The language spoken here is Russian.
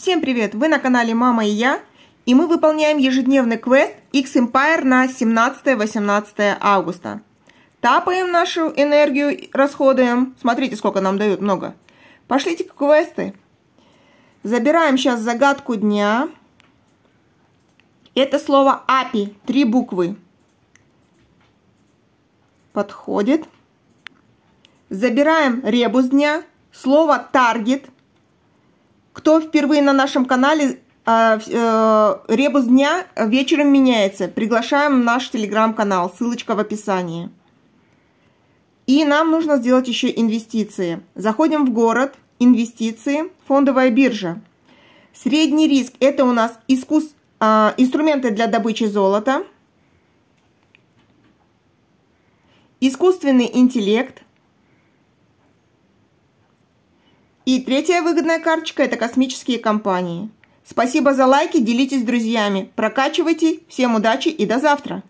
Всем привет! Вы на канале Мама и я, и мы выполняем ежедневный квест X-Empire на 17-18 августа. Тапаем нашу энергию, расходуем. Смотрите, сколько нам дают, много. Пошлите к квесты. Забираем сейчас загадку дня. Это слово API, три буквы. Подходит. Забираем ребус дня, слово таргет – кто впервые на нашем канале, а, э, ребус дня вечером меняется. Приглашаем наш телеграм-канал, ссылочка в описании. И нам нужно сделать еще инвестиции. Заходим в город, инвестиции, фондовая биржа. Средний риск – это у нас искус, э, инструменты для добычи золота, искусственный интеллект, И третья выгодная карточка – это космические компании. Спасибо за лайки, делитесь с друзьями, прокачивайте, всем удачи и до завтра!